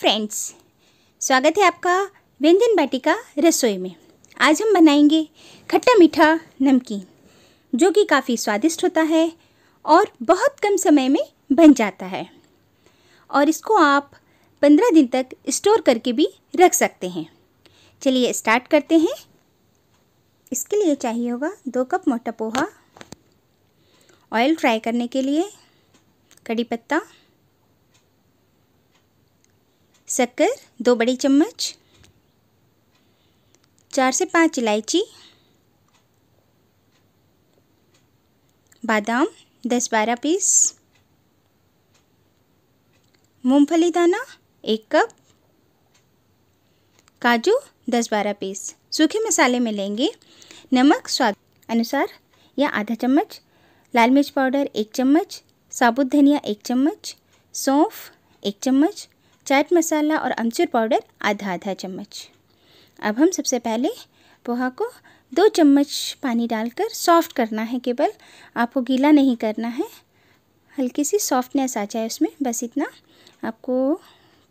friends स्वागत है आपका व्यंजन बाटिका रसोई में आज हम बनाएंगे खट्टा मीठा नमकीन जो कि काफ़ी स्वादिष्ट होता है और बहुत कम समय में बन जाता है और इसको आप 15 दिन तक स्टोर करके भी रख सकते हैं चलिए स्टार्ट करते हैं इसके लिए चाहिए होगा दो कप मोटा पोहा ऑयल फ्राई करने के लिए कड़ी पत्ता शक्कर दो बड़ी चम्मच चार से पाँच इलायची बादाम दस बारह पीस मूंगफली दाना एक कप काजू दस बारह पीस सूखे मसाले में लेंगे नमक स्वाद अनुसार या आधा चम्मच लाल मिर्च पाउडर एक चम्मच साबुत धनिया एक चम्मच सौंफ एक चम्मच चाट मसाला और अमचूर पाउडर आधा आधा चम्मच अब हम सबसे पहले पोहा को दो चम्मच पानी डालकर सॉफ्ट करना है केवल आपको गीला नहीं करना है हल्की सी सॉफ्टनेस आ जाए उसमें बस इतना आपको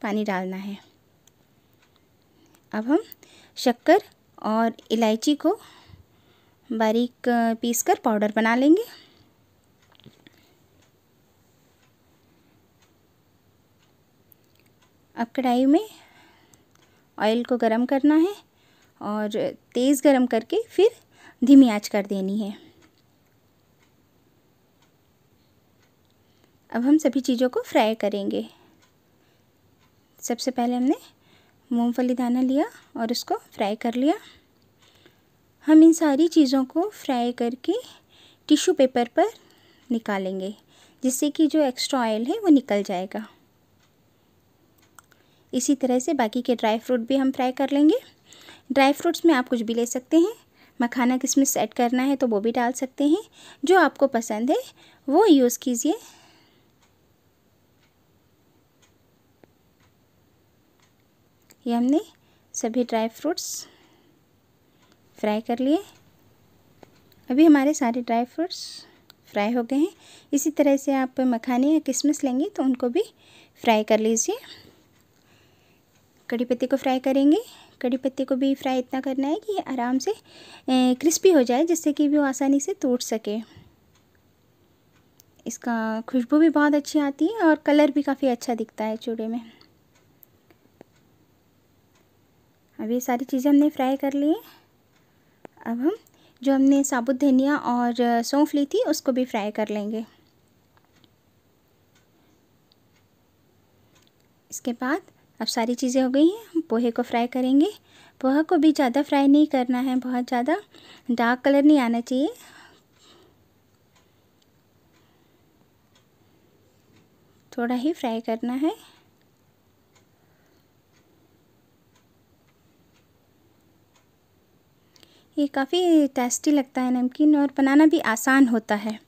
पानी डालना है अब हम शक्कर और इलायची को बारीक पीस कर पाउडर बना लेंगे अब कढ़ाई में ऑयल को गरम करना है और तेज़ गरम करके फिर धीमी आंच कर देनी है अब हम सभी चीज़ों को फ्राई करेंगे सबसे पहले हमने मूंगफली दाना लिया और उसको फ्राई कर लिया हम इन सारी चीज़ों को फ्राई करके टिश्यू पेपर पर निकालेंगे जिससे कि जो एक्स्ट्रा ऑयल है वो निकल जाएगा इसी तरह से बाकी के ड्राई फ्रूट भी हम फ्राई कर लेंगे ड्राई फ्रूट्स में आप कुछ भी ले सकते हैं मखाना किशमिश सेट करना है तो वो भी डाल सकते हैं जो आपको पसंद है वो यूज़ कीजिए ये हमने सभी ड्राई फ्रूट्स फ्राई कर लिए अभी हमारे सारे ड्राई फ्रूट्स फ्राई हो गए हैं इसी तरह से आप मखाने या किशमिश लेंगे तो उनको भी फ्राई कर लीजिए कड़ी पत्ते को फ्राई करेंगे कड़ी पत्ते को भी फ्राई इतना करना है कि ये आराम से क्रिस्पी हो जाए जिससे कि वो आसानी से टूट सके इसका खुशबू भी बहुत अच्छी आती है और कलर भी काफ़ी अच्छा दिखता है चूड़े में अब ये सारी चीज़ें हमने फ्राई कर ली हैं अब हम जो हमने साबुत धनिया और सौंफ ली थी उसको भी फ्राई कर लेंगे इसके बाद अब सारी चीज़ें हो गई हैं हम पोहे को फ्राई करेंगे पोहा को भी ज़्यादा फ्राई नहीं करना है बहुत ज़्यादा डार्क कलर नहीं आना चाहिए थोड़ा ही फ्राई करना है ये काफ़ी टेस्टी लगता है नमकीन और बनाना भी आसान होता है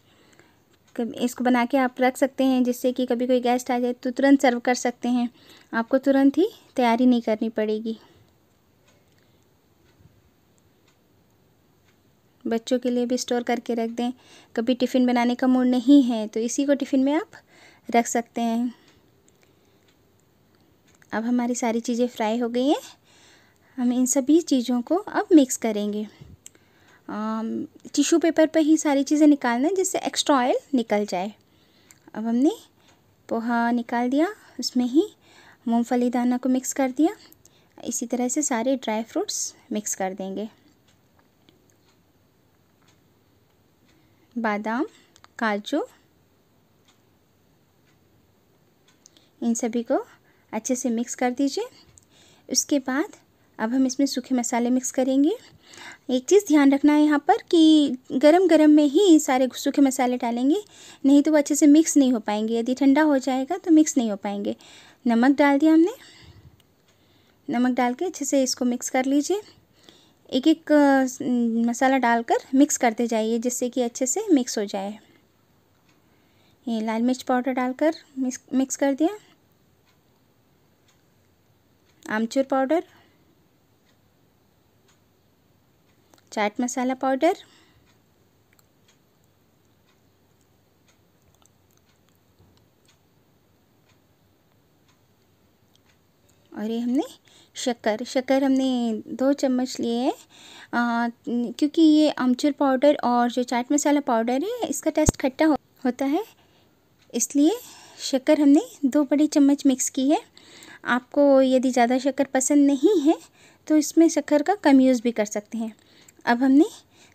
इसको बना के आप रख सकते हैं जिससे कि कभी कोई गेस्ट आ जाए तो तुरंत सर्व कर सकते हैं आपको तुरंत ही तैयारी नहीं करनी पड़ेगी बच्चों के लिए भी स्टोर करके रख दें कभी टिफ़िन बनाने का मूड नहीं है तो इसी को टिफ़िन में आप रख सकते हैं अब हमारी सारी चीज़ें फ्राई हो गई हैं हम इन सभी चीज़ों को अब मिक्स करेंगे टिश्यू पेपर पर ही सारी चीज़ें निकालना है जिससे एक्स्ट्रा ऑयल निकल जाए अब हमने पोहा निकाल दिया उसमें ही मूँगफली दाना को मिक्स कर दिया इसी तरह से सारे ड्राई फ्रूट्स मिक्स कर देंगे बादाम काजू इन सभी को अच्छे से मिक्स कर दीजिए उसके बाद अब हम इसमें सूखे मसाले मिक्स करेंगे एक चीज़ ध्यान रखना है यहाँ पर कि गरम गरम में ही सारे सूखे मसाले डालेंगे नहीं तो वो अच्छे से मिक्स नहीं हो पाएंगे यदि ठंडा हो जाएगा तो मिक्स नहीं हो पाएंगे नमक डाल दिया हमने नमक डाल के अच्छे से इसको मिक्स कर लीजिए एक एक मसाला डालकर मिक्स करते जाइए जिससे कि अच्छे से मिक्स हो जाए ये लाल मिर्च पाउडर डालकर मिक्स मिक्स कर दिया आमचूर पाउडर चाट मसाला पाउडर और ये हमने शक्कर शक्कर हमने दो चम्मच लिए हैं क्योंकि ये अमचूर पाउडर और जो चाट मसाला पाउडर है इसका टेस्ट खट्टा हो, होता है इसलिए शक्कर हमने दो बड़ी चम्मच मिक्स की है आपको यदि ज़्यादा शक्कर पसंद नहीं है तो इसमें शक्कर का कम यूज़ भी कर सकते हैं अब हमने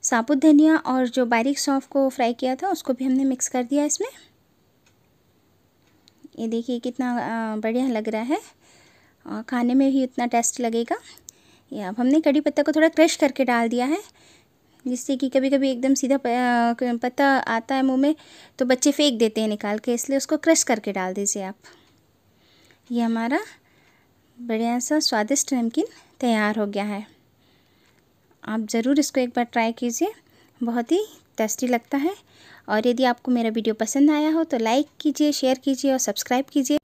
साबुत धनिया और जो बारीक सौंफ को फ्राई किया था उसको भी हमने मिक्स कर दिया इसमें ये देखिए कितना बढ़िया लग रहा है और खाने में भी इतना टेस्ट लगेगा ये अब हमने कड़ी पत्ता को थोड़ा क्रश करके डाल दिया है जिससे कि कभी कभी एकदम सीधा पत्ता आता है मुंह में तो बच्चे फेंक देते हैं निकाल के इसलिए उसको क्रश करके डाल दीजिए आप ये हमारा बढ़िया सा स्वादिष्ट नमकीन तैयार हो गया है आप ज़रूर इसको एक बार ट्राई कीजिए बहुत ही टेस्टी लगता है और यदि आपको मेरा वीडियो पसंद आया हो तो लाइक कीजिए शेयर कीजिए और सब्सक्राइब कीजिए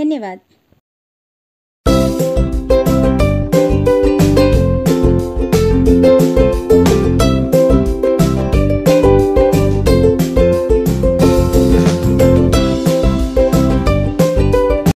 धन्यवाद